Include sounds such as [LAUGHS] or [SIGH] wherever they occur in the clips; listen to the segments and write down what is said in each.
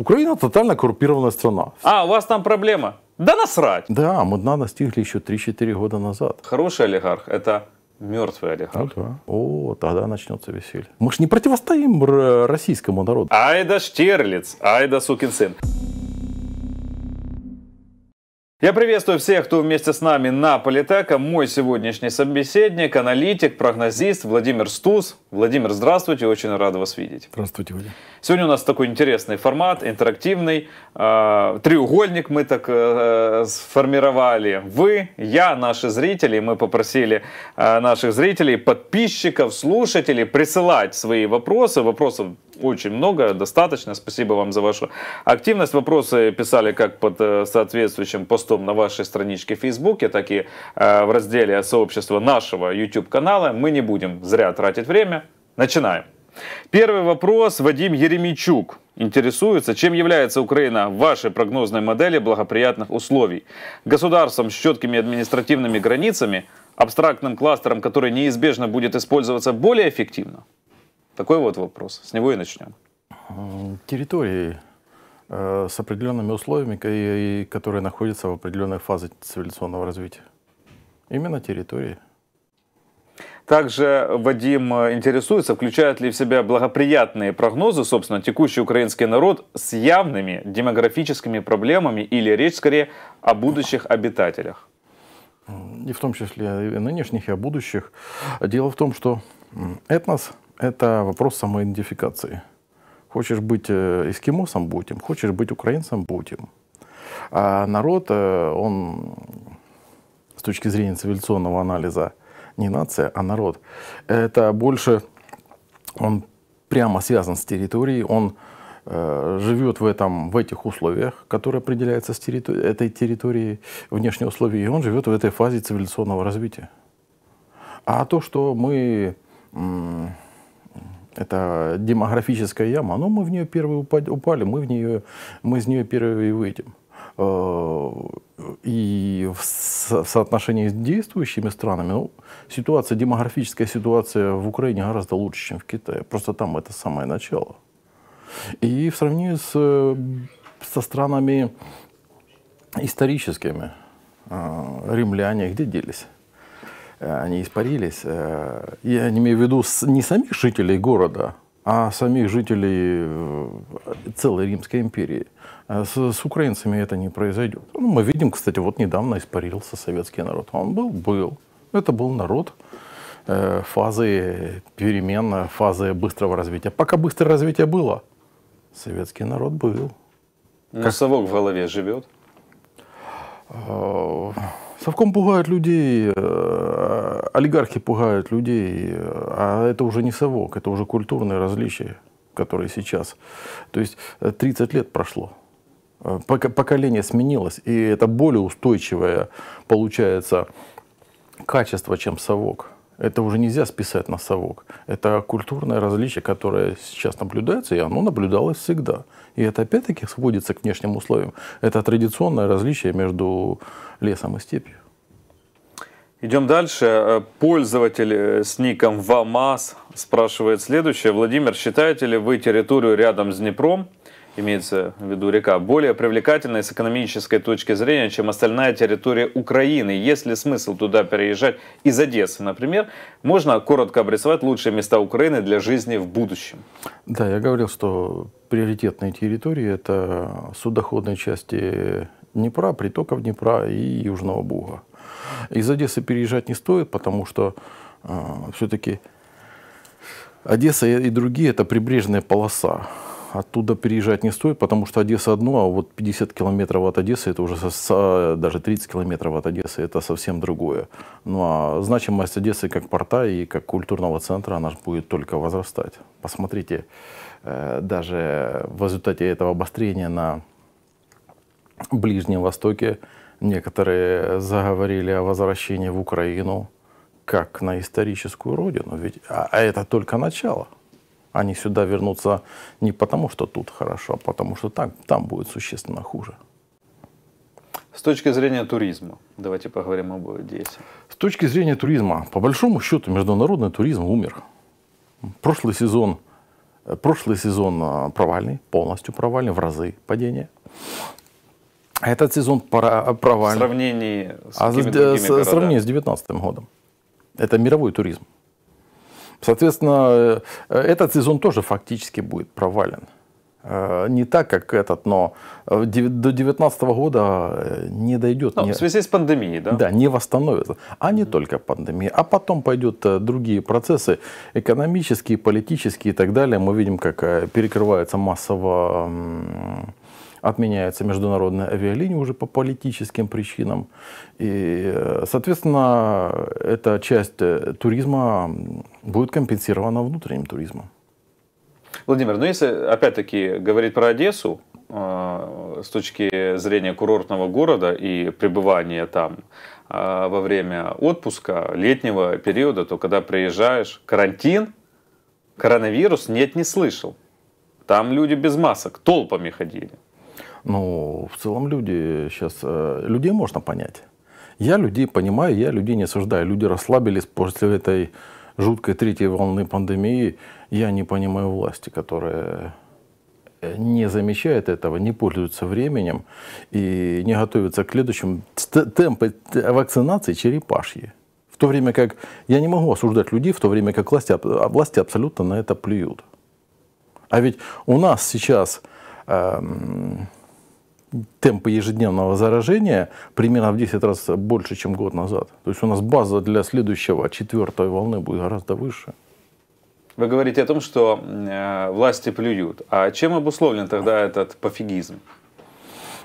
Украина тотально коррумпированная страна. А, у вас там проблема? Да насрать! Да, мы дна настигли еще 3-4 года назад. Хороший олигарх – это мертвый олигарх. Ну, О, тогда начнется веселье. Мы же не противостоим российскому народу. Айда Штирлиц, айда сукин сын. Я приветствую всех, кто вместе с нами на Политека. Мой сегодняшний собеседник, аналитик, прогнозист Владимир Стус. Владимир, здравствуйте, очень рад вас видеть. Здравствуйте, Владимир. Сегодня у нас такой интересный формат, интерактивный. А, треугольник мы так э, сформировали. Вы, я, наши зрители. Мы попросили а, наших зрителей, подписчиков, слушателей присылать свои вопросы. Вопросов очень много, достаточно. Спасибо вам за вашу активность. Вопросы писали как под э, соответствующим постом на вашей страничке в Фейсбуке, так и э, в разделе сообщества нашего YouTube-канала. Мы не будем зря тратить время. Начинаем. Первый вопрос Вадим Еремичук интересуется, чем является Украина в вашей прогнозной модели благоприятных условий. Государством с четкими административными границами, абстрактным кластером, который неизбежно будет использоваться более эффективно? Такой вот вопрос. С него и начнем. Территории э, с определенными условиями, и, которые находятся в определенной фазе цивилизационного развития. Именно территории. Также Вадим э, интересуется, включают ли в себя благоприятные прогнозы, собственно, текущий украинский народ с явными демографическими проблемами или речь скорее о будущих обитателях? И в том числе и нынешних, и о будущих. Дело в том, что этнос это вопрос самоидентификации. Хочешь быть э, эскимосом – будь хочешь быть украинцем – будь А народ, э, он с точки зрения цивилизационного анализа не нация, а народ. Это больше, он прямо связан с территорией, он э, живет в, этом, в этих условиях, которые определяются с территори этой территории, внешние условия, и он живет в этой фазе цивилизационного развития. А то, что мы это демографическая яма. Но мы в нее первые упали, мы, в нее, мы из нее первые выйдем. Э, и в соотношении с действующими странами, ну, ситуация, демографическая ситуация в Украине гораздо лучше, чем в Китае. Просто там это самое начало. И в сравнении с, со странами историческими, э, римляне где делись? Э, они испарились. Э, я не имею в виду не самих жителей города, а самих жителей э, целой Римской империи. А с, с украинцами это не произойдет. Ну, мы видим, кстати, вот недавно испарился советский народ. Он был, был. Это был народ фазы перемен, фазы быстрого развития. Пока быстрое развитие было, советский народ был. Но как... совок в голове живет? Совком пугают людей, э, олигархи пугают людей, а это уже не совок, это уже культурные различия, которые сейчас. То есть 30 э, лет прошло, э, поколение сменилось, и это более устойчивое, получается, качество, чем совок. Это уже нельзя списать на совок. Это культурное различие, которое сейчас наблюдается, и оно наблюдалось всегда. И это опять-таки сводится к внешним условиям. Это традиционное различие между лесом и степью. Идем дальше. Э, пользователь э, с ником ВАМАС спрашивает следующее. Владимир, считаете ли вы территорию рядом с Днепром имеется в виду река, более привлекательной с экономической точки зрения, чем остальная территория Украины. Есть ли смысл туда переезжать из Одессы, например? Можно коротко обрисовать лучшие места Украины для жизни в будущем? Да, я говорил, что приоритетные территории – это судоходные части Днепра, притоков Днепра и Южного Буга. Из Одессы переезжать не стоит, потому что э, все-таки Одесса и другие – это прибрежная полоса оттуда переезжать не стоит, потому что Одесса одно, а вот 50 километров от Одессы, это уже со, даже 30 километров от Одессы, это совсем другое. Ну а значимость Одессы как порта и как культурного центра, она же будет только возрастать. Посмотрите, э, даже в результате этого обострения на Ближнем Востоке некоторые заговорили о возвращении в Украину как на историческую родину, ведь, а, а это только начало. Они сюда вернутся не потому, что тут хорошо, а потому что так, там будет существенно хуже. С точки зрения туризма, давайте поговорим об Одессе. С точки зрения туризма, по большому счету, международный туризм умер. Прошлый сезон, э, прошлый сезон э, провальный, полностью провальный, в разы падения. Этот сезон э, провальный. В сравнении с, а с, с, с 2019 годом. Это мировой туризм. Соответственно, э, этот сезон тоже фактически будет провален. Э, не так, как этот, но э, до 2019 года не дойдет. Но, ну, не, в связи с пандемией, да? Да, не восстановится. А не только пандемия. А потом пойдут другие процессы, экономические, политические и так далее. Мы видим, как перекрывается массово отменяется международная авиалиния уже по политическим причинам. И, э, соответственно, эта часть э, туризма будет компенсирована внутренним туризмом. Владимир, ну если опять-таки говорить про Одессу, э, с точки зрения курортного города и пребывания там во время отпуска, летнего периода, то когда приезжаешь, карантин, коронавирус нет, не слышал. Там люди без масок, толпами ходили. Но ну, в целом люди сейчас... Э, людей можно понять. Я людей понимаю, я людей не осуждаю. Люди расслабились после этой жуткой третьей волны пандемии. Я не понимаю власти, которая э, не замечает этого, не пользуется временем и не готовится к следующим. Темпы вакцинации черепашьи. В то время как я не могу осуждать людей, в то время как власти, а, власти абсолютно на это плюют. А ведь у нас сейчас эм, темпы ежедневного заражения примерно в 10 раз больше, чем год назад. То есть у нас база для следующего, четвертой волны будет гораздо выше. Вы говорите о том, что э, власти плюют. А чем обусловлен тогда этот пофигизм?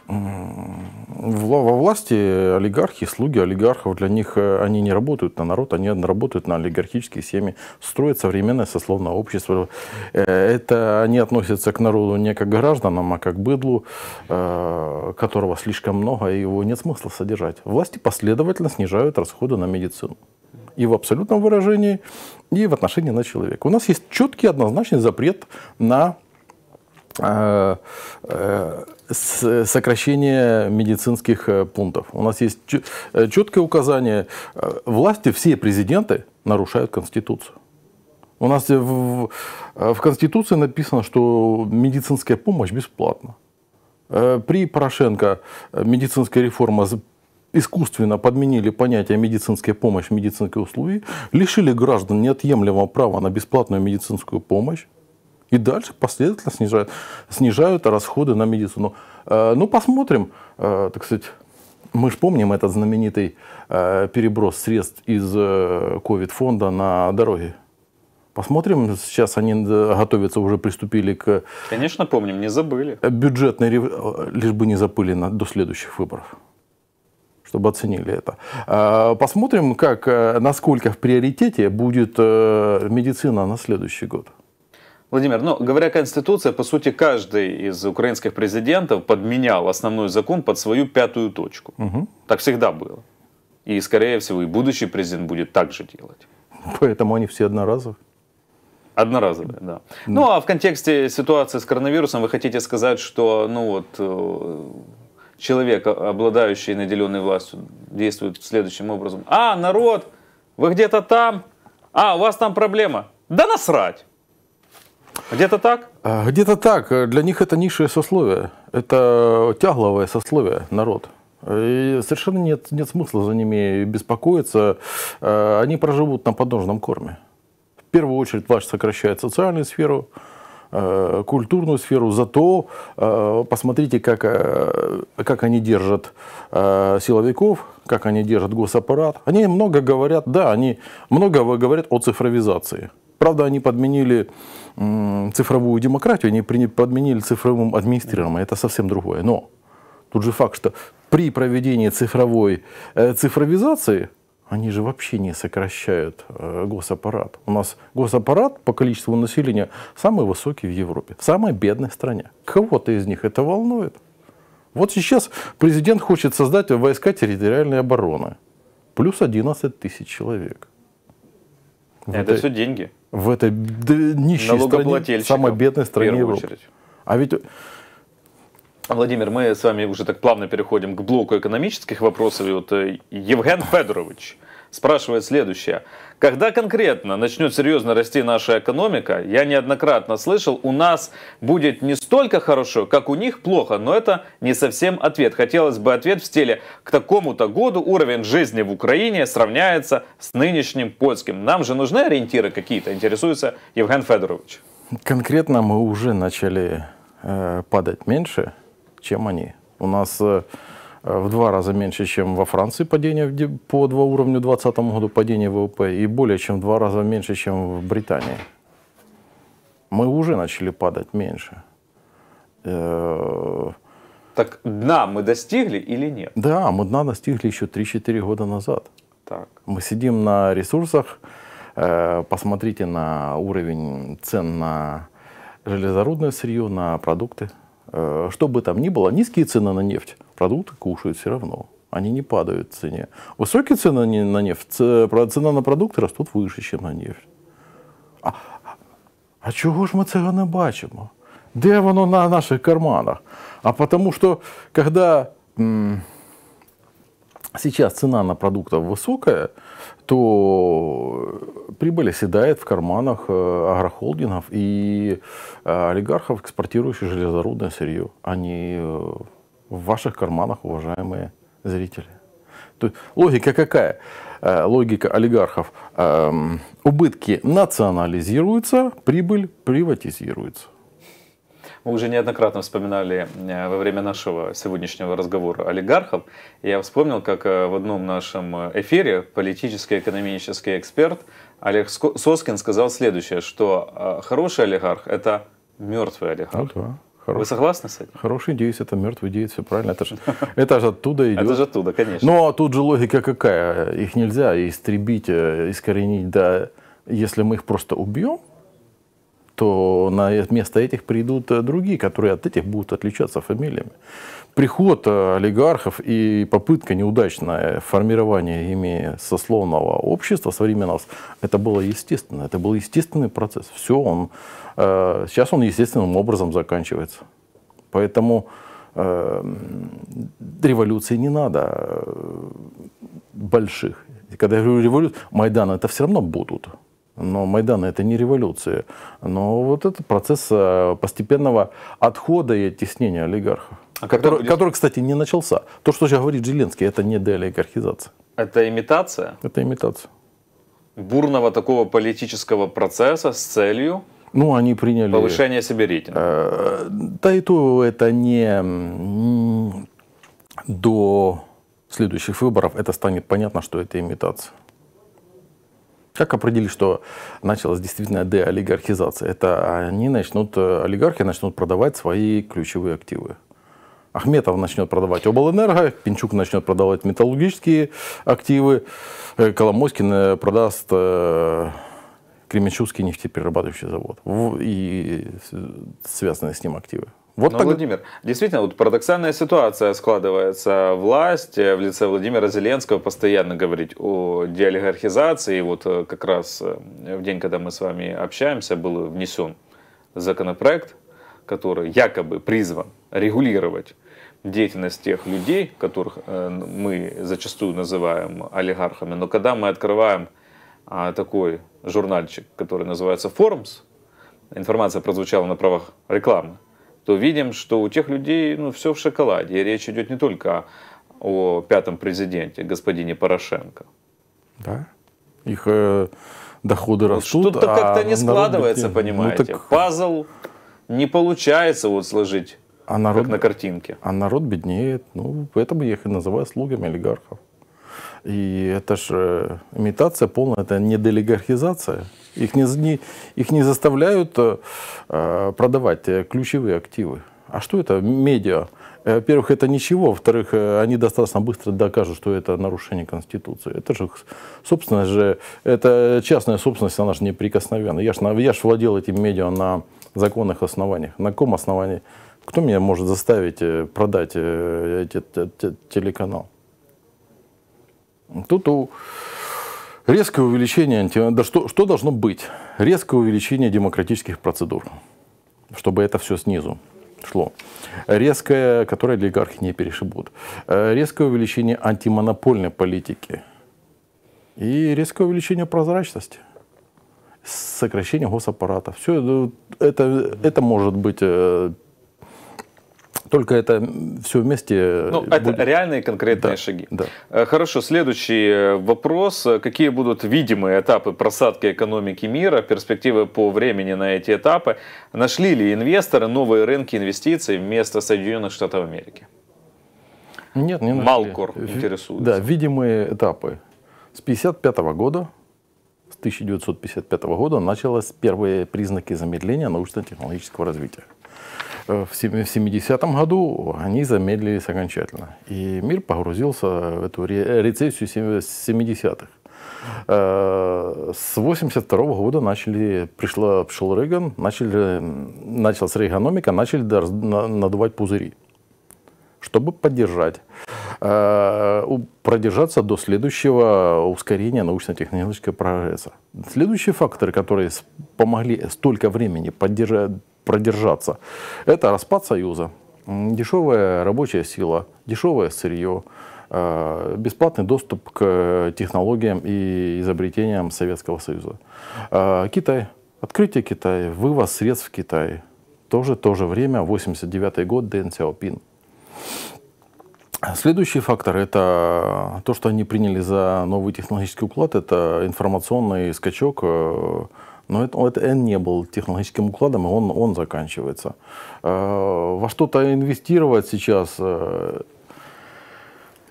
во власти олигархи, слуги олигархов, для них э, они не работают на народ, они работают на олигархические семьи, строят современное сословное общество. Э, это они относятся к народу не как гражданам, а как быдлу, э, которого слишком много, и его нет смысла содержать. Власти последовательно снижают расходы на медицину и в абсолютном выражении, и в отношении на человека. У нас есть четкий однозначный запрет на сокращение медицинских э, пунктов. У нас есть четкое э, указание. Э, власти, все президенты нарушают Конституцию. У нас в, в Конституции написано, что медицинская помощь бесплатна. При Порошенко медицинская реформа искусственно подменили понятие медицинская помощь, медицинские услуги, лишили граждан неотъемлемого права на бесплатную медицинскую помощь. И дальше последовательно снижают, снижают расходы на медицину. Э, ну, посмотрим, э, так сказать, мы же помним этот знаменитый э, переброс средств из ковид-фонда на дороги. Посмотрим, сейчас они готовятся, уже приступили к... Конечно, помним, не забыли. Бюджетной, лишь бы не на до следующих выборов чтобы оценили это. Посмотрим, как, насколько в приоритете будет медицина на следующий год. Владимир, ну, говоря Конституция, по сути, каждый из украинских президентов подменял основной закон под свою пятую точку. Угу. Так всегда было. И, скорее всего, и будущий президент будет так же делать. Поэтому они все одноразовые. Одноразовые, да. Ну, ну а в контексте ситуации с коронавирусом вы хотите сказать, что, ну вот, э, человек, обладающий наделенной властью, действует следующим образом. А, народ, вы где-то там, а, у вас там проблема. Да насрать! Где-то так? А, где-то так. Для них это низшее сословие. Это тягловое сословие, народ. И совершенно нет, нет смысла за ними беспокоиться. А, они проживут на подножном корме. В первую очередь власть сокращает социальную сферу, а, культурную сферу. Зато посмотрите, как, как они держат силовиков, как они держат госаппарат. Они много говорят, да, они много говорят о цифровизации. Правда, они подменили цифровую демократию, они подменили цифровым администрированием, это совсем другое. Но тут же факт, что при проведении цифровой э, цифровизации они же вообще не сокращают э, госаппарат. У нас госаппарат по количеству населения самый высокий в Европе, в самой бедной стране. Кого-то из них это волнует. Вот сейчас президент хочет создать войска территориальной обороны. Плюс 11 тысяч человек. Это вот все деньги в этой нищей стране, самой бедной стране Европы. Очередь. А ведь Владимир, мы с вами уже так плавно переходим к блоку экономических вопросов. И вот э, Евген Федорович спрашивает следующее. Когда конкретно начнет серьезно расти наша экономика, я неоднократно слышал, у нас будет не столько хорошо, как у них плохо, но это не совсем ответ. Хотелось бы ответ в стиле «к такому-то году уровень жизни в Украине сравняется с нынешним польским». Нам же нужны ориентиры какие-то, интересуется Евген Федорович. Конкретно мы уже начали э, падать меньше, чем они. У нас... Э, Э, в два раза меньше, чем во Франции падение по два уровню 2020 году падение ВВП и более чем в два раза меньше, чем в Британии. Мы уже начали падать меньше. Э, так дна мы достигли или нет? Да, мы дна достигли еще 3-4 года назад. Так. Мы сидим на ресурсах. Э, посмотрите на уровень цен на железорудное сырье, на продукты. Э, что бы там ни было, низкие цены на нефть, продукты кушают все равно. Они не падают в цене. Высокие цены на нефть, цена на продукты растут выше, чем на нефть. А, а чого ж ми цього не бачимо? А? Де воно на наших карманах? А тому що, коли сейчас цена на продукты высокая, то прибыль оседает в карманах э, агрохолдингов и э, олигархов, экспортирующих железорудное сырье, а не э, в ваших карманах, уважаемые зрители. То есть логика какая? Логика олигархов. Эм, убытки национализируются, прибыль приватизируется. Мы уже неоднократно вспоминали э, во время нашего сегодняшнего разговора олигархов. Я вспомнил, как э, в одном нашем эфире политический экономический эксперт Олег Соскин сказал следующее, что э, хороший олигарх – это мертвый олигарх. Ну, да. Хороший. Вы согласны с этим? Хороший девиз это мертвый девиз, все правильно. Это же, [LAUGHS] это же оттуда идет. Это же оттуда, конечно. Но ну, а тут же логика какая? Их нельзя истребить, искоренить, да. Если мы их просто убьем, то на место этих придут э, другие, которые от этих будут отличаться фамилиями. Приход э, олигархов и попытка неудачное формирование ими сословного общества современного, это было естественно, это был естественный процесс. Все, он, э, сейчас он естественным образом заканчивается. Поэтому эм, революции не надо больших. Когда я говорю революцию, Майдан это все равно будут. Но Майдан это не революция. Но вот это процесс э, постепенного отхода и оттеснения олигархов. А который, будет... который, кстати, не начался. То, что сейчас говорит Зеленский, это не деолигархизация. Это имитация? Это имитация. Бурного такого политического процесса с целью ну, они приняли... Повышение себе рейтинга. Э, да и то это не до следующих выборов. Это станет понятно, что это имитация. Как определить, что началась действительно деолигархизация? Это они начнут, э, олигархи начнут продавать свои ключевые активы. Ахметов начнет продавать облэнерго, Пинчук начнет продавать металлургические активы, э, Коломойский э, продаст Кременчугский нефтеперерабатывающий завод и связанные с ним активы. Вот Но, так... Владимир, действительно, вот парадоксальная ситуация складывается. Власть э, в лице Владимира Зеленского постоянно говорит о деолигархизации. Вот э, как раз э, в день, когда мы с вами общаемся, был внесен законопроект, который якобы призван регулировать деятельность тех людей, которых мы зачастую называем олигархами. Но когда мы открываем а, такой журнальчик, который называется Forms, информация прозвучала на правах рекламы, то видим, что у тех людей ну, все в шоколаде. И речь идет не только о, пятом президенте, господине Порошенко. Да? Их э, доходы растут. Что-то а как-то не складывается, народ... Ну, понимаете. Ну, так... Пазл не получается вот сложить, а народ... как на картинке. А народ беднеет. Ну, поэтому я их и называю слугами олигархов. И это же э, имитация полная, это не делигархизация. Их не, не, их не заставляют э, продавать э, ключевые активы. А что это медиа? Э, во-первых, это ничего. Во-вторых, э, они достаточно быстро докажут, что это нарушение Конституции. Это же собственность же, это частная собственность, она же неприкосновенна. Я же, я же владел этим медиа на законных основаниях. На каком основании? Кто меня может заставить продать этот телеканал? Тут у Резкое увеличение, да что, что должно быть? Резкое увеличение демократических процедур, чтобы это все снизу шло. Резкое, которое олигархи не перешибут. Э, резкое увеличение антимонопольной политики. И резкое увеличение прозрачности. Сокращение госаппарата. Все это, это может быть э, только это все вместе. Э, ну, будет... это реальные конкретные да, шаги. Да. Э, хорошо, следующий э, вопрос. Какие будут видимые этапы просадки экономики мира, перспективы по времени на эти этапы? Нашли ли инвесторы новые рынки инвестиций вместо Соединенных Штатов Америки? Нет, не нашли. Малкор интересует. Да, видимые этапы. С 1955 года, с 1955 года начались первые признаки замедления научно-технологического развития. Э, в 70-м году они замедлились окончательно. И мир погрузился в эту э, рецессию 70-х. Э, с 82 -го года начали, пришла, пришел Рейган, начали, началась Рейганомика начали надувать пузыри, чтобы поддержать Э, продержаться до следующего ускорения научно-технологического прогресса. Следующие факторы, которые помогли столько времени продержаться, это распад Союза, дешевая рабочая сила, дешевое сырье, э, бесплатный доступ к технологиям и изобретениям Советского Союза. Э, Китай. Открытие Китая, вывоз средств в Китай. Тоже то же время, 89 год, Дэн Сяопин. Следующий фактор – это то, что они приняли за новый технологический уклад, это информационный скачок, э, но это, это N не был технологическим укладом, и он, он заканчивается. Э, во что-то инвестировать сейчас э,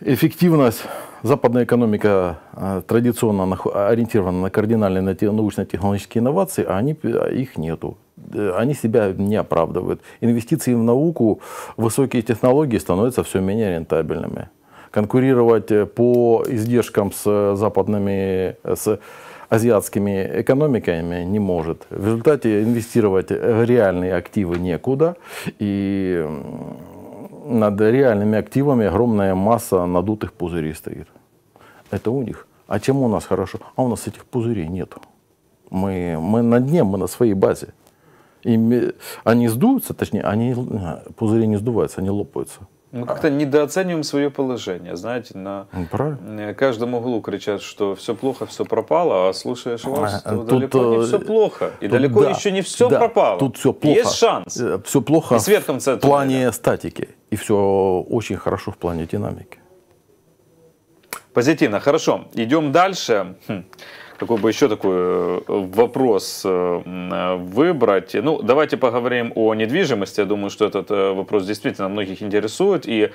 эффективность западная экономика традиционно ориентирована на кардинальные научно-технологические инновации, а они, их нету. Э, они себя не оправдывают. Инвестиции в науку, высокие технологии становятся все менее рентабельными. Конкурировать э, по издержкам с э, западными, с азиатскими экономиками не может. В результате инвестировать в реальные активы некуда. И над реальными активами огромная масса надутых пузырей стоит. Это у них. А чем у нас хорошо? А у нас этих пузырей нет. Мы, мы на дне, мы на своей базе. И они сдуются, точнее, они, а, пузыри не сдуваются, они лопаются. Мы ну, как-то недооцениваем свое положение, знаете, на ну, Правильно. Э, каждом углу кричат, что все плохо, все пропало, а слушаешь а, вас, а, тут, далеко не э, все плохо, и тут, далеко да, еще не все да, пропало. Тут все плохо. Есть шанс. Э, все плохо и в, в плане да. статики, и все очень хорошо в плане динамики. Позитивно, хорошо. Идем дальше. Хм какой бы еще такой э, вопрос э, выбрать. Ну, давайте поговорим о недвижимости. Я думаю, что этот э, вопрос действительно многих интересует. И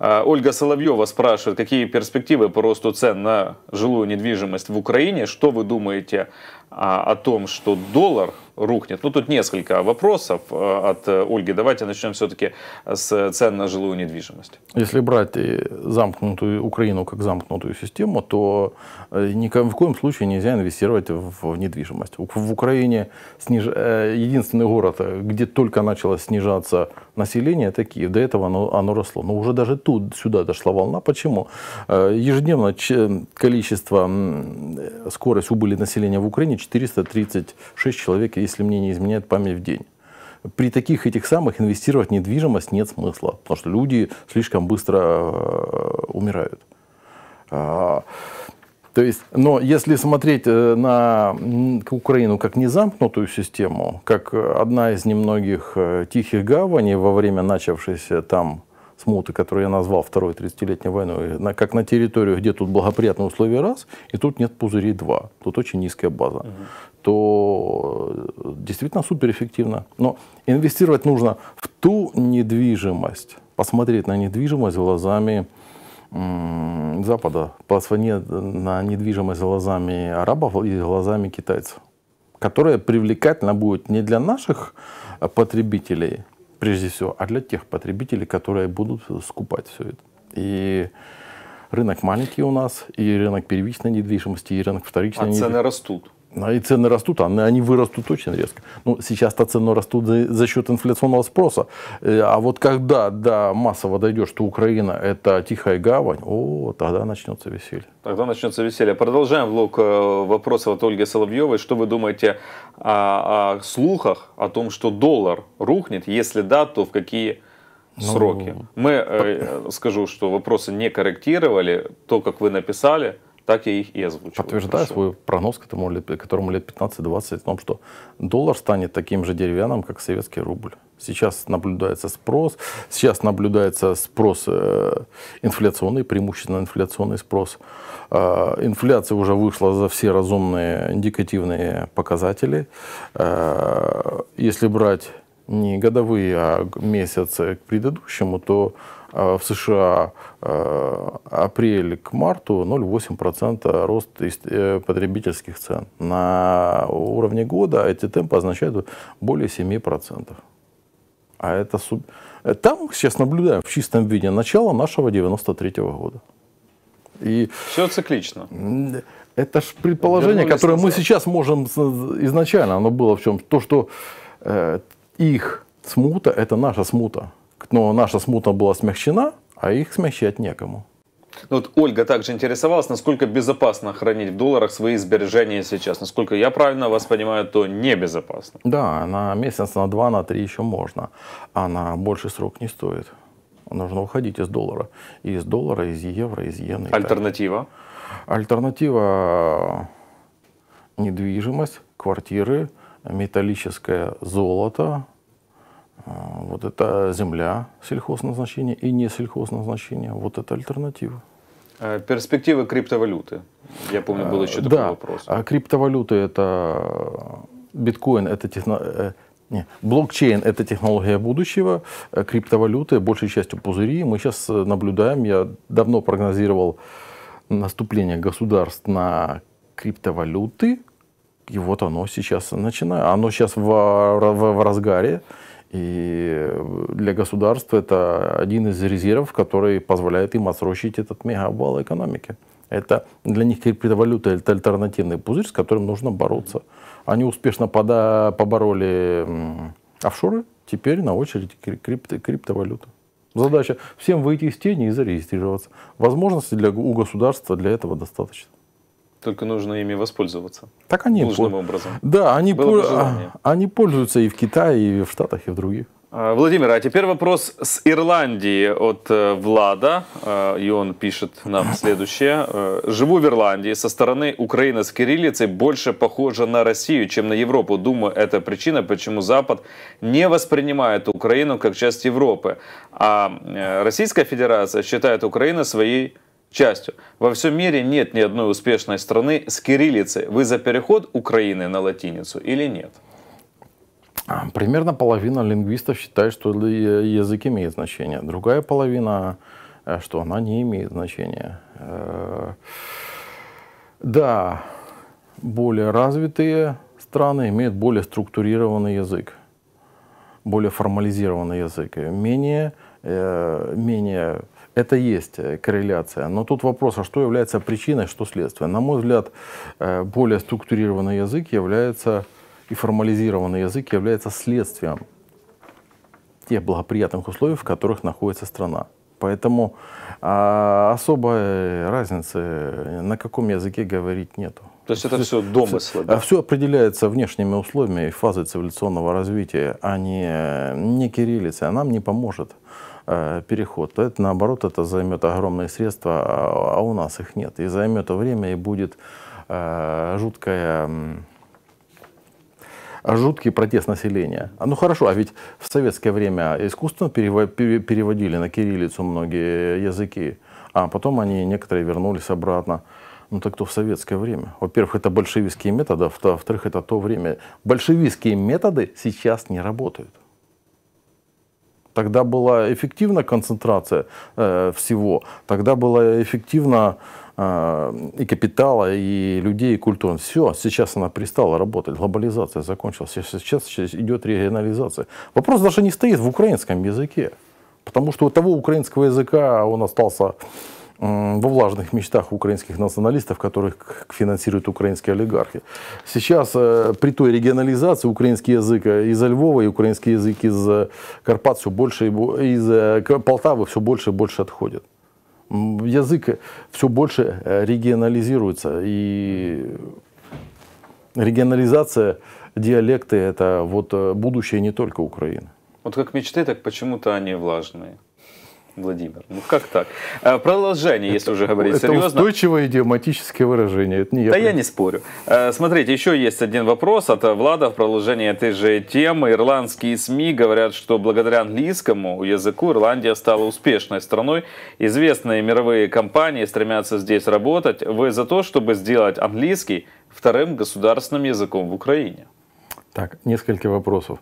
Ольга Соловьева спрашивает, какие перспективы по росту цен на жилую недвижимость в Украине? Что вы думаете а, о том, что доллар рухнет. Ну, тут несколько вопросов э, от э, Ольги. Давайте начнем все-таки с цен на жилую недвижимость. Если брать э, замкнутую Украину как замкнутую систему, то ни в коем случае нельзя инвестировать в недвижимость. В Украине сниж... единственный город, где только начала снижаться населения такие. До этого оно, оно росло. Но уже даже тут сюда дошла волна. Почему? Э, ежедневно э, количество, э, скорость убыли населения в Украине 436 человек, если мне не изменяет память в день при таких этих самых инвестировать в недвижимость нет смысла, потому что люди слишком быстро умирают. А, то есть, но если смотреть э, на Украину как незамкнутую систему, как э, одна из немногих э, тихих гаваней во время начавшейся там смуты, которую я назвал второй 30-летней войной, как на территорию, где тут благоприятные условия раз, и тут нет пузырей два, тут очень низкая база, угу. то действительно суперэффективно. Но инвестировать нужно в ту недвижимость, посмотреть на недвижимость глазами Запада по цене на недвижимость глазами арабов и глазами китайцев, которая привлекательна будет не для наших потребителей, прежде всего, а для тех потребителей, которые будут скупать все это. И рынок маленький у нас, и рынок первичной недвижимости, и рынок вторичной а недвижимости. цены растут. А, и цены растут, а они вырастут очень резко. Ну, сейчас-то цены растут за, за счет инфляционного спроса. Э, а вот когда до массово дойдет, что Украина это тихая гавань, о, тогда начнется веселье. Тогда начнется веселье. Продолжаем влог э, вопросов от Ольги Соловьевой. Что вы думаете о, о слухах о том, что доллар рухнет? Если да, то в какие ну, сроки? Ну... Мы, э, скажу, что вопросы не корректировали, то, как вы написали – так я их и озвучил. Подтверждаю свой прогноз, которому лет, которому лет 15-20, о том, что доллар станет таким же деревянным, как советский рубль. Сейчас наблюдается спрос, сейчас наблюдается спрос э, инфляционный, преимущественно инфляционный спрос. Э, инфляция уже вышла за все разумные индикативные показатели. Э, если брать не годовые, а месяцы к предыдущему, то а в США э, апрель к марту 0,8% рост э, потребительских цен. На уровне года эти темпы означают более 7%. А это там сейчас наблюдаем в чистом виде начало нашего 93 -го года. И... Все циклично. Это же предположение, Вернулись которое мы сейчас можем изначально, оно было в чем? То, что э, их смута – это наша смута но наша смута была смягчена, а их смягчать некому. Ну вот Ольга также интересовалась, насколько безопасно хранить в долларах свои сбережения сейчас. Насколько я правильно вас понимаю, то небезопасно. Да, на месяц, на два, на три еще можно, а на больший срок не стоит. Нужно уходить из доллара. из доллара, из евро, из иены. Альтернатива? Альтернатива недвижимость, квартиры, металлическое золото, а, вот это земля сельхозназначения и не сельхозназначения. Вот это альтернатива. А, перспективы криптовалюты. Я помню, был а, еще такой да. вопрос. А криптовалюты это э, биткоин, это техно... Э, не. Блокчейн – это технология будущего, криптовалюты, большей частью пузыри. Мы сейчас э, наблюдаем, я давно прогнозировал наступление государств на криптовалюты, и вот оно сейчас начинает. Оно сейчас в, в, в разгаре. И для государства это один из резервов, который позволяет им отсрочить этот мегабал экономики. Это для них криптовалюта – это альтернативный пузырь, с которым нужно бороться. Они успешно пода побороли офшоры, теперь на очереди крипто криптовалюта. Задача всем выйти из тени и зарегистрироваться. Возможностей для, у государства для этого достаточно. Только нужно ими воспользоваться. Так они нужным пол... образом. Да, они, по... А, они пользуются и в Китае, и в Штатах, и в других. А, Владимир, а теперь вопрос с Ирландии от э, Влада, а, и он пишет нам [LAUGHS] следующее. Э, «Живу в Ирландии, со стороны Украина с кириллицей больше похожа на Россию, чем на Европу. Думаю, это причина, почему Запад не воспринимает Украину как часть Европы, а э, Российская Федерация считает Украину своей частью. Во всем мире нет ни одной успешной страны с кириллицей. Вы за переход Украины на латиницу или нет? А, примерно половина лингвистов считает, что язык имеет значение. Другая половина, э, что она не имеет значения. Э, да, более развитые страны имеют более структурированный язык, более формализированный язык, э, менее, менее это есть э, корреляция. Но тут вопрос, а что является причиной, что следствием. На мой взгляд, э, более структурированный язык является и формализированный язык является следствием тех благоприятных условий, в которых находится страна. Поэтому а, особой разницы, э, на каком языке говорить нету. То есть это все, все домыслы, все, да? Все определяется внешними условиями и фазой цивилизационного развития, а не, не кириллица. Она нам не поможет. Э, переход, то это наоборот это займет огромные средства, а, а у нас их нет. И займет время, и будет э, жуткая жуткий протест населения. А Ну хорошо, а ведь в советское время искусственно переводили на кириллицу многие языки, а потом они некоторые вернулись обратно. Ну так то в советское время. Во-первых, это большевистские методы, а во-вторых, это то время. Большевистские методы сейчас не работают. Тогда была эффективна концентрация э, всего, тогда была эффективна э, и капитала, и людей, и культуры. Все, сейчас она перестала работать, глобализация закончилась, сейчас, сейчас идет регионализация. Вопрос даже не стоит в украинском языке, потому что у того украинского языка он остался во влажных мечтах украинских националистов, которых финансируют украинские олигархи. Сейчас э, при той регионализации украинский язык э, из Львова и украинский язык из э, Карпат все больше, из Полтавы все больше и больше отходит. Язык все больше регионализируется. И регионализация, диалекты – это вот будущее не только Украины. Вот как мечты, так почему-то они влажные. Владимир, ну как так? Э, продолжение, это, если уже говорить это серьезно. Это устойчивое идиоматическое выражение. Это не я да прям... я не спорю. Э, смотрите, еще есть один вопрос от Влада в продолжении этой же темы. Ирландские СМИ говорят, что благодаря английскому языку Ирландия стала успешной страной. Известные мировые компании стремятся здесь работать. Вы за то, чтобы сделать английский вторым государственным языком в Украине? Так, несколько вопросов.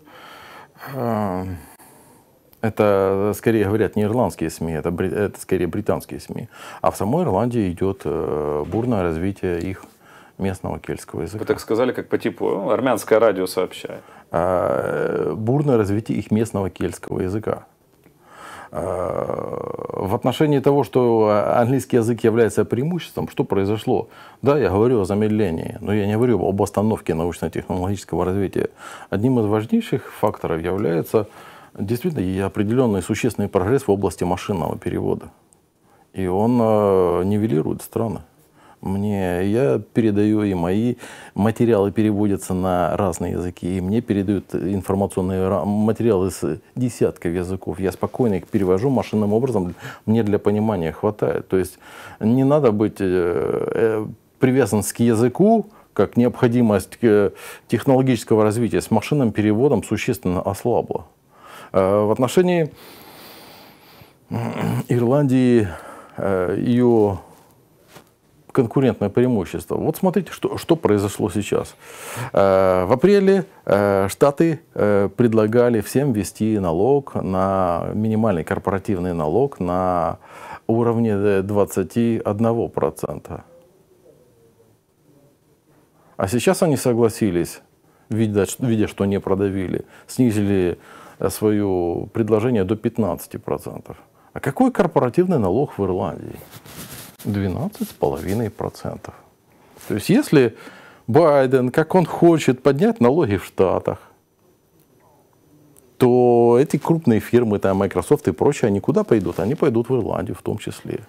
Эм, это э, скорее говорят не ирландские СМИ, это, это скорее британские СМИ. А в самой Ирландии идет э, бурное развитие их местного кельтского языка. Вы так сказали, как по типу армянское радио сообщает. А, бурное развитие их местного кельтского языка. А, в отношении того, что английский язык является преимуществом, что произошло? Да, я говорю о замедлении, но я не говорю об остановке научно-технологического развития. Одним из важнейших факторов является действительно и определенный существенный прогресс в области машинного перевода. И он э, нивелирует страны. Мне, я передаю, и мои материалы переводятся на разные языки, и мне передают информационные материалы с десятков языков. Я спокойно их перевожу машинным образом, мне для понимания хватает. То есть не надо быть э, э привязан к языку, как необходимость э, технологического развития с машинным переводом существенно ослабла. Э, в отношении э, Ирландии э, ее конкурентное преимущество. Вот смотрите, что, что произошло сейчас. В апреле Штаты предлагали всем ввести налог на минимальный корпоративный налог на уровне 21%. А сейчас они согласились, видя, видя что не продавили, снизили свое предложение до 15%. А какой корпоративный налог в Ирландии? 12,5%. То есть если Байден, как он хочет поднять налоги в Штатах, то эти крупные фирмы, там, Microsoft и прочее, они куда пойдут? Они пойдут в Ирландию в том числе.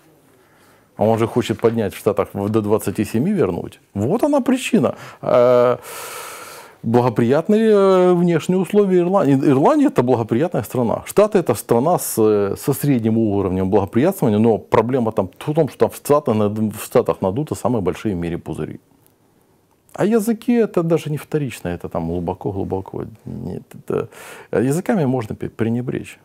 А он же хочет поднять в Штатах до 27 вернуть. Вот она причина. А, благоприятные э, внешние условия Ирландии. Ирландия – это благоприятная страна. Штаты – это страна с, э, со средним уровнем благоприятствования, но проблема там в том, что в Штатах, в Штатах надуты самые большие в мире пузыри. А языки это даже не вторично, это там глубоко-глубоко. А языками можно пренебречь.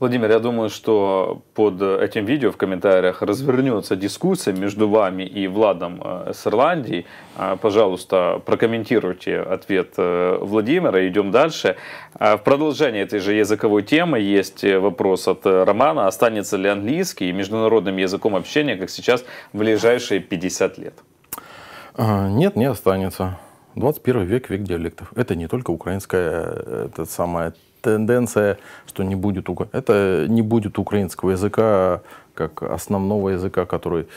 Владимир, я думаю, что под э, этим видео в комментариях развернется дискуссия между вами и Владом э, с Ирландией. А, пожалуйста, прокомментируйте ответ э, Владимира. Идем дальше. А, в продолжении этой же языковой темы есть вопрос от Романа. Останется ли английский международным языком общения, как сейчас, в ближайшие 50 лет? А, нет, не останется. 21 век, век диалектов. Это не только украинская это самая тенденция, что не будет, это не будет украинского языка как основного языка, который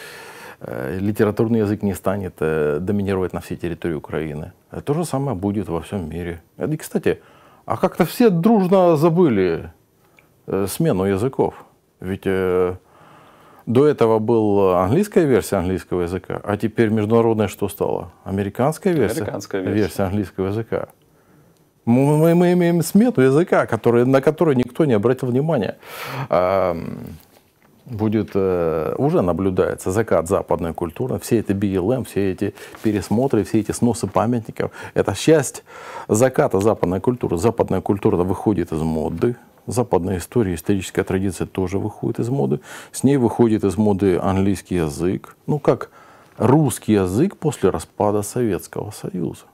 э, литературный язык не станет э, доминировать на всей территории Украины. Э, то же самое будет во всем мире. И, кстати, а как-то все дружно забыли смену языков. Ведь до этого была английская версия английского языка, а теперь международная что стало? Американская версия, Американская версия. версия английского языка. Мы, мы имеем смету языка, который, на которую никто не обратил внимания. А, будет, э, уже наблюдается закат западной культуры, все эти BLM, все эти пересмотры, все эти сносы памятников. Это часть заката западной культуры. Западная культура выходит из моды, западная история, историческая традиция тоже выходит из моды. С ней выходит из моды английский язык, ну как русский язык после распада Советского Союза.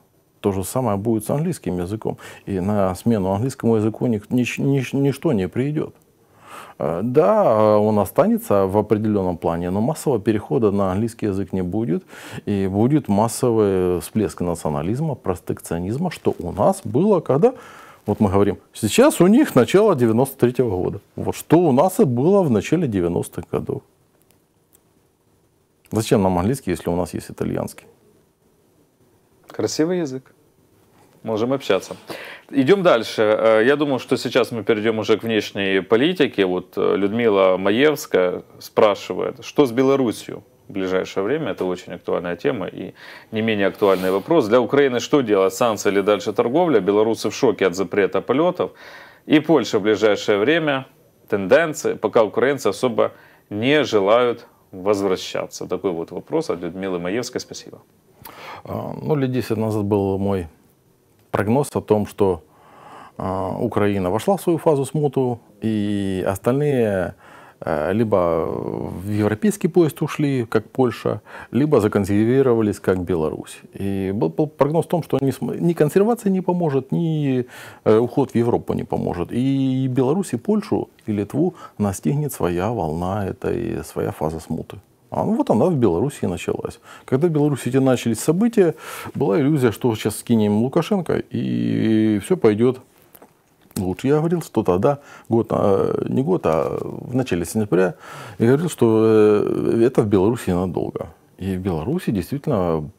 То же самое будет с английским языком. И на смену английскому языку ни, ни, ни, ничто не придет. Э, да, э, он останется в определенном плане, но массового перехода на английский язык не будет. И будет массовый всплеск национализма, протекционизма, что у нас было, когда вот мы говорим, сейчас у них начало 93 -го года. Вот что у нас и было в начале 90-х годов. Зачем нам английский, если у нас есть итальянский? Красивый язык. Можем общаться. Идем дальше. Э, я думаю, что сейчас мы перейдем уже к внешней политике. Вот э, Людмила Маевская спрашивает, что с Белоруссией? в ближайшее время. Это очень актуальная тема и не менее актуальный вопрос. Для Украины что делать? Санкции или дальше торговля? Белорусы в шоке от запрета полетов. И Польша в ближайшее время тенденции, пока украинцы особо не желают возвращаться. Такой вот вопрос от Людмилы Маевской. Спасибо. А, ну, лет 10 назад был мой прогноз о том, что а, Украина вошла в свою фазу смуту, и остальные а, либо в европейский поезд ушли, как Польша, либо законсервировались, как Беларусь. И был, был прогноз в том, что ни, ни консервация не поможет, ни э, уход в Европу не поможет. И Беларусь, и Польшу, и Литву настигнет своя волна, это и своя фаза смуты. А ну вот она в Беларуси началась. Когда в Беларуси эти начались события, была иллюзия, что сейчас скинем Лукашенко и все пойдет лучше. Я говорил, что тогда, год, а, не год, а в начале сентября, я говорил, что э, это в Беларуси надолго. И в Беларуси действительно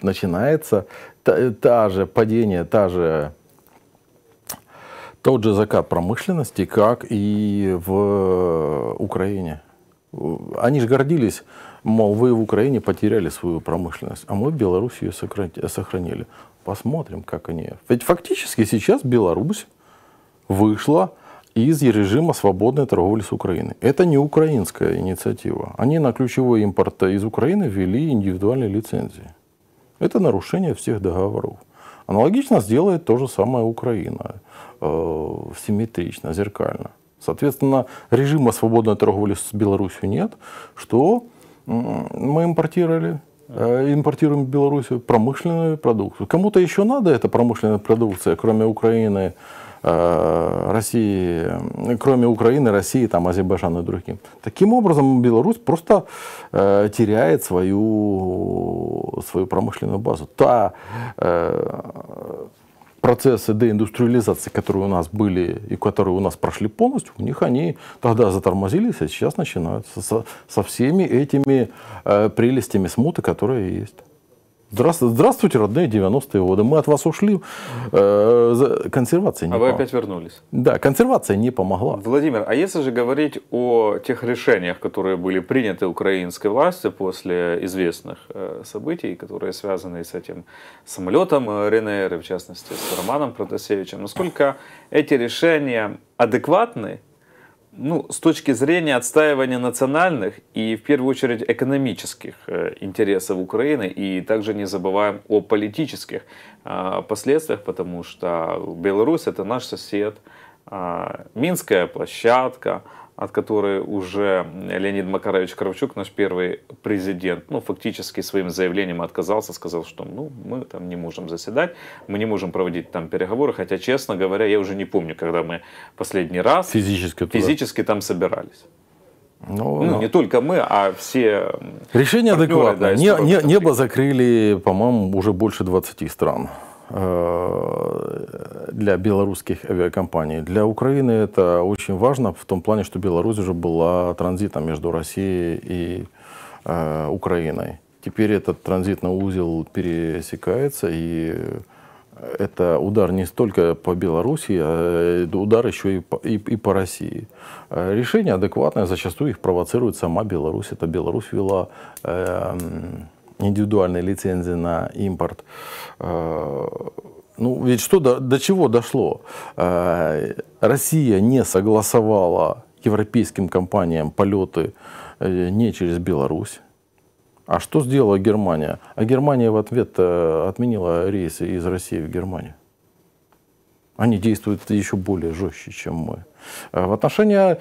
начинается та, та же падение, та же тот же закат промышленности, как и в Украине. Они же гордились, мол, вы в Украине потеряли свою промышленность, а мы в Беларуси ее сохранили. Посмотрим, как они. Ведь фактически сейчас Беларусь вышла из режима свободной торговли с Украиной. Это не украинская инициатива. Они на ключевой импорт из Украины ввели индивидуальные лицензии. Это нарушение всех договоров. Аналогично сделает то же самое Украина, э, симметрично, зеркально. Соответственно, режима свободной торговли с Беларусью нет. Что мы импортировали? Э, импортируем в Белоруссию промышленную продукцию. Кому-то еще надо эта промышленная продукция, кроме Украины, э, России, кроме Украины, России, там, Азербайджана и другим. Таким образом, Беларусь просто э, теряет свою, свою промышленную базу. Та э, процессы деиндустриализации, которые у нас были и которые у нас прошли полностью, у них они тогда затормозились, а сейчас начинаются со, со всеми этими э, прелестями смуты, которые есть. Здравствуйте, родные 90-е годы. Мы от вас ушли. Э, консервация не А помогла. вы опять вернулись. Да, консервация не помогла. Владимир, а если же говорить о тех решениях, которые были приняты украинской властью после известных э, событий, которые связаны с этим самолетом э, Ренейры, в частности, с Романом Протасевичем, насколько эти решения адекватны ну, с точки зрения отстаивания национальных и, в первую очередь, экономических э, интересов Украины, и также не забываем о политических э, последствиях, потому что Беларусь – это наш сосед, э, Минская площадка, от которой уже Леонид Макарович Кравчук, наш первый президент, ну, фактически своим заявлением отказался, сказал, что ну, мы там не можем заседать, мы не можем проводить там переговоры, хотя, честно говоря, я уже не помню, когда мы последний раз физически, физически там собирались. Ну, ну, ну, не только мы, а все Решение адекватное. Да, не, не, небо закрыли, по-моему, уже больше 20 стран. Э, для белорусских авиакомпаний. Для Украины это очень важно в том плане, что Беларусь уже была транзитом между Россией и э, Украиной. Теперь этот транзитный узел пересекается, и это удар не столько по Беларуси, а э, удар еще и по, и, и по России. Э, решение адекватное, зачастую их провоцирует сама Беларусь. Это Беларусь вела... Э, индивидуальные лицензии на импорт. Э, ну, ведь что до, до чего дошло? Э, Россия не согласовала европейским компаниям полеты э, не через Беларусь. А что сделала Германия? А Германия в ответ отменила рейсы из России в Германию. Они действуют еще более жестче, чем мы. В отношении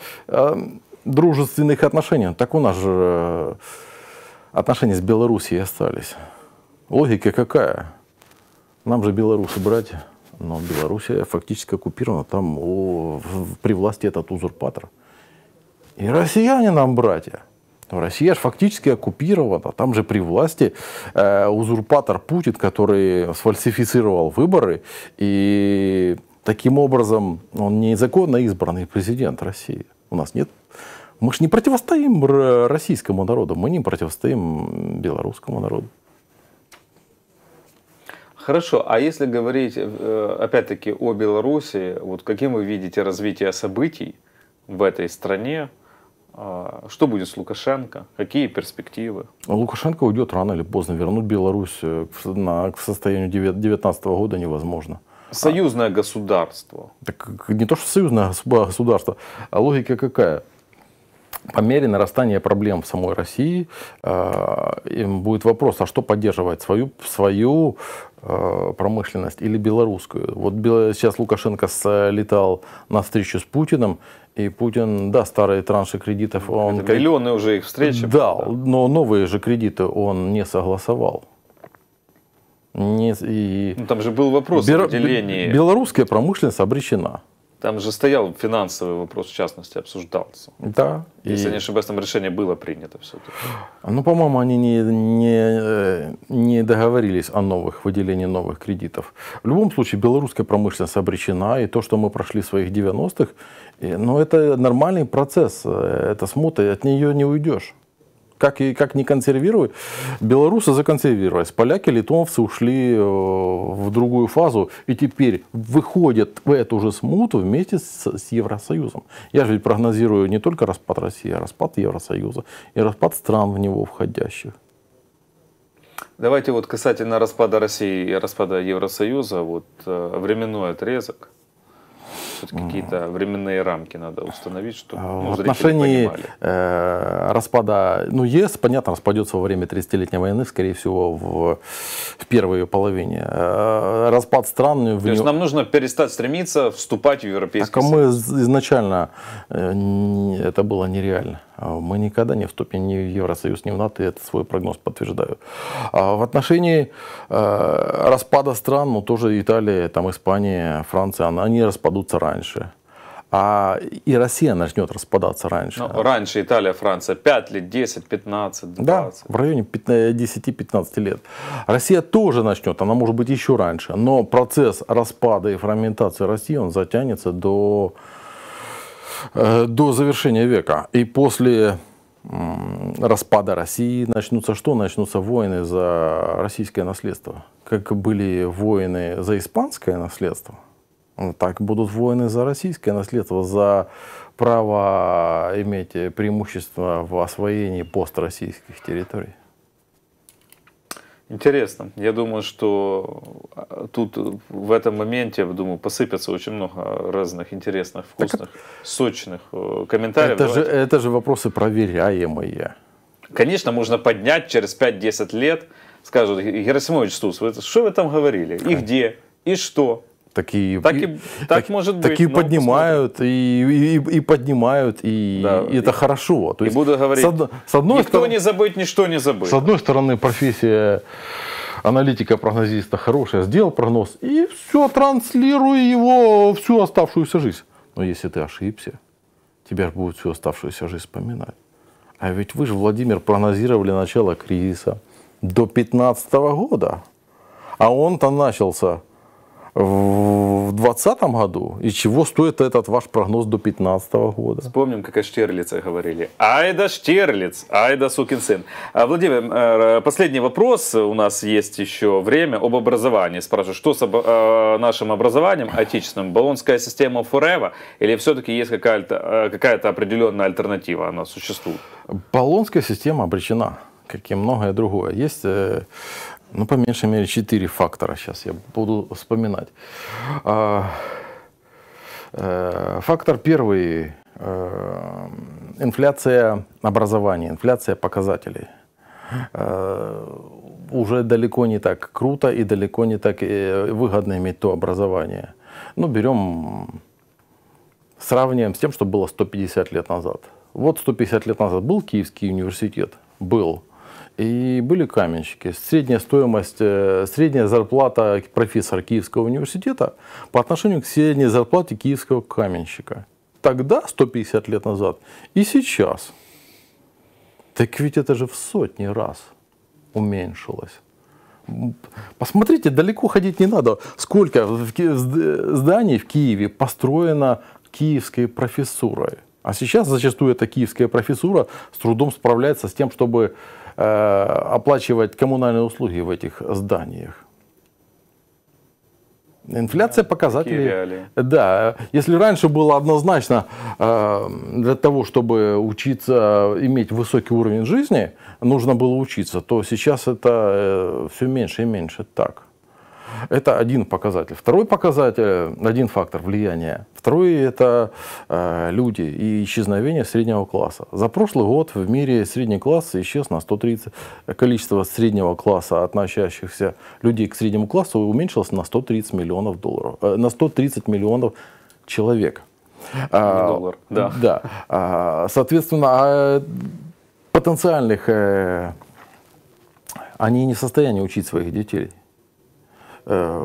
дружественных отношений, так у нас же отношения с Белоруссией остались. Логика какая? Нам же белорусы брать, Но Белоруссия фактически оккупирована. Там о, при власти этот узурпатор. И россияне нам братья. Россия же фактически оккупирована. Там же при власти э, узурпатор Путин, который сфальсифицировал выборы. И таким образом он незаконно избранный президент России. У нас нет мы же не противостоим российскому народу, мы не противостоим белорусскому народу. Хорошо, а если говорить э, опять-таки о Беларуси, вот каким вы видите развитие событий в этой стране, а, что будет с Лукашенко? Какие перспективы? Лукашенко уйдет рано или поздно. Вернуть Беларусь э, к состоянию 2019 года невозможно. Союзное государство. Так не то, что союзное государство, а логика какая? по мере нарастания проблем в самой России э, будет вопрос, а что поддерживать, свою, свою э, промышленность или белорусскую? Вот сейчас Лукашенко летал на встречу с Путиным, и Путин, да, старые транши кредитов... Он, Это миллионы уже их встречи. Да, но новые же кредиты он не согласовал. Не, и... ну, там же был вопрос Бер... о Белорусская промышленность обречена. Там же стоял финансовый вопрос, в частности, обсуждался. Да. Если и... не ошибаюсь, там решение было принято все-таки. Ну, по-моему, они не, не, э, не договорились о новых, выделении новых кредитов. В любом случае, белорусская промышленность обречена, и то, что мы прошли в своих 90-х, э, ну, это нормальный процесс, э, это смута, и от нее не уйдешь. Как, и, как не консервируй, белорусы законсервировались, поляки, литовцы ушли э, в другую фазу и теперь выходят в эту же смуту вместе с, с Евросоюзом. Я же ведь прогнозирую не только распад России, а распад Евросоюза и распад стран в него входящих. Давайте вот касательно распада России и распада Евросоюза, вот э, временной отрезок. Все-таки какие-то временные рамки надо установить, чтобы а, ну, В отношении э, распада, ну, ЕС, понятно, распадется во время 30-летней войны, скорее всего, в, в первой ее половине. Э, распад стран... То него... есть нам нужно перестать стремиться вступать в Европейский так, а Союз. мы изначально, э, это было нереально. А мы никогда не вступим ни в Евросоюз, ни в НАТО, и это свой прогноз подтверждаю. А в отношении э, распада стран, ну, тоже Италия, там, Испания, Франция, они распадутся раньше раньше. А и Россия начнет распадаться раньше. Ну, раньше Италия, Франция 5 лет, 10, 15, 20. Да, в районе 10-15 лет. Россия тоже начнет, она может быть еще раньше. Но процесс распада и фрагментации России, он затянется до, э, до завершения века. И после распада России начнутся что? Начнутся войны за российское наследство. Как были войны за испанское наследство – так будут войны за российское наследство, за право иметь преимущество в освоении построссийских территорий. Интересно. Я думаю, что а, тут э, в этом моменте, я думаю, посыпется очень много разных интересных, вкусных, так, сочных э, комментариев. Это же, это же вопросы проверяемые. Конечно, можно поднять через 5-10 лет, скажут, Герасимович Стус, вы, что вы там говорили, и где, и что, такие, так, и, так, так может быть, такие поднимают и, и, и поднимают и, да. и это и, хорошо. То есть, и буду говорить. С, од, с одной никто стороны, не забыть, ничто не забыть. С одной стороны, профессия аналитика прогнозиста хорошая, сделал прогноз и все транслируй его всю оставшуюся жизнь. Но если ты ошибся, тебя будут всю оставшуюся жизнь вспоминать. А ведь вы же, Владимир, прогнозировали начало кризиса до 2015 года. А он-то начался в 2020 году и чего стоит этот ваш прогноз до 2015 года. Вспомним, как о Штерлице говорили. Айда Штерлиц, айда сукин сын. А, Владимир, э, последний вопрос. У нас есть еще время об образовании. Спрашиваю, что с э, нашим образованием отечественным? Болонская система forever или все-таки есть какая-то э, какая то определенная альтернатива? Она существует? Болонская система обречена как и многое другое. Есть ну, по меньшей мере, четыре фактора сейчас я буду вспоминать. А, э, фактор первый э, – инфляция образования, инфляция показателей. Э, уже далеко не так круто и далеко не так выгодно иметь то образование. Ну, берем, сравниваем с тем, что было 150 лет назад. Вот 150 лет назад был Киевский университет, был – и были каменщики. Средняя стоимость, э, средняя зарплата профессора Киевского университета по отношению к средней зарплате киевского каменщика. Тогда, 150 лет назад, и сейчас. Так ведь это же в сотни раз уменьшилось. Посмотрите, далеко ходить не надо. Сколько зданий в Киеве построено киевской профессурой. А сейчас зачастую эта киевская профессура с трудом справляется с тем, чтобы Э, оплачивать коммунальные услуги в этих зданиях. Инфляция показатели. Да, если раньше было однозначно э, для того, чтобы учиться, иметь высокий уровень жизни, нужно было учиться, то сейчас это э, все меньше и меньше так. Это один показатель. Второй показатель, один фактор влияния. Второй – это э, люди и исчезновение среднего класса. За прошлый год в мире средний класс исчез на 130. Количество среднего класса, относящихся людей к среднему классу, уменьшилось на 130 миллионов долларов, э, на 130 миллионов человек. А, доллар, да. Да. А, соответственно, а потенциальных э, они не в состоянии учить своих детей. Э,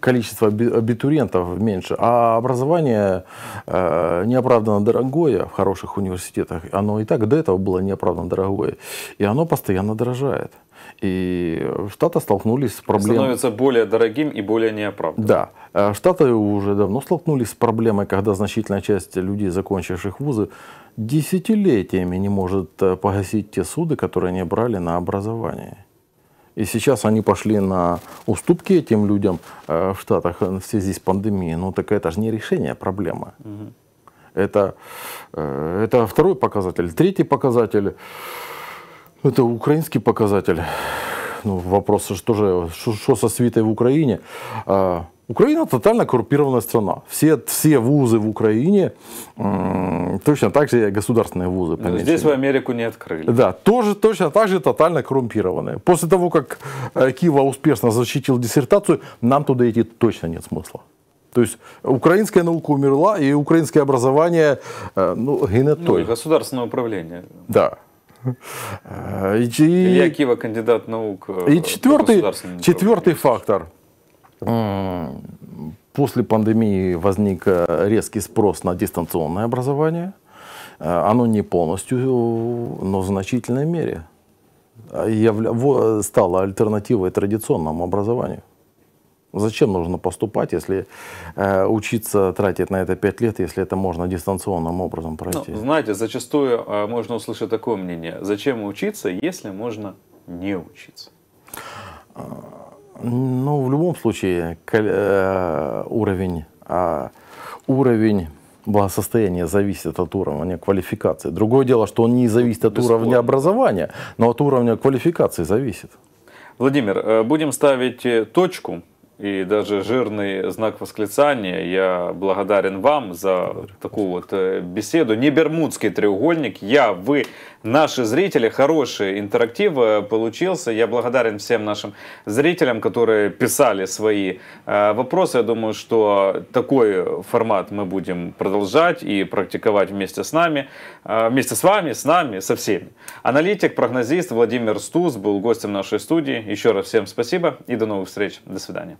количество абитуриентов меньше, а образование э, неоправданно дорогое в хороших университетах, оно и так до этого было неоправданно дорогое, и оно постоянно дорожает. И Штаты столкнулись с проблемой... Становится более дорогим и более неоправданным. Да. Э, Штаты уже давно столкнулись с проблемой, когда значительная часть людей, закончивших вузы, десятилетиями не может э, погасить те суды, которые они брали на образование. И сейчас они пошли на уступки этим людям э, в Штатах э, в связи с пандемией. Ну так это же не решение а проблемы. Это, э, это второй показатель. Третий показатель – это украинский показатель. Ну, вопрос, что же что, что со свитой в Украине? А, Украина тотально коррумпированная страна. Все, все вузы в Украине, точно так же государственные вузы. здесь в Америку не открыли. Да, тоже, точно так же тотально коррумпированные. После того, как э, Кива успешно защитил диссертацию, нам туда идти точно нет смысла. То есть украинская наука умерла, и украинское образование э, ну, генетой. Ну, государственное управление. Да. Э, и, Илья Кива, кандидат наук. И четвертый, четвертый фактор – Э, после пандемии возник э, резкий спрос на дистанционное образование. Э, оно не полностью, но в значительной мере стало альтернативой традиционному образованию. Зачем нужно поступать, если э, учиться тратить на это 5 лет, если это можно дистанционным образом ну, пройти? Ну, знаете, зачастую э, можно услышать такое мнение. Зачем учиться, если можно не учиться? Ну, в любом случае, э, уровень, а, уровень благосостояние зависит от уровня квалификации. Другое дело, что он не зависит от Бесплатно. уровня образования, но от уровня квалификации зависит. Владимир, э, будем ставить э, точку и даже жирный знак восклицания. Я благодарен вам за такую вот э, беседу. Не бермудский треугольник. Я, вы, наши зрители. Хороший интерактив э, получился. Я благодарен всем нашим зрителям, которые писали свои э, вопросы. Я думаю, что такой формат мы будем продолжать и практиковать вместе с нами, вместе с вами, с нами, со всеми. Аналитик, прогнозист Владимир Стус был гостем нашей студии. Еще раз всем спасибо и до новых встреч. До свидания.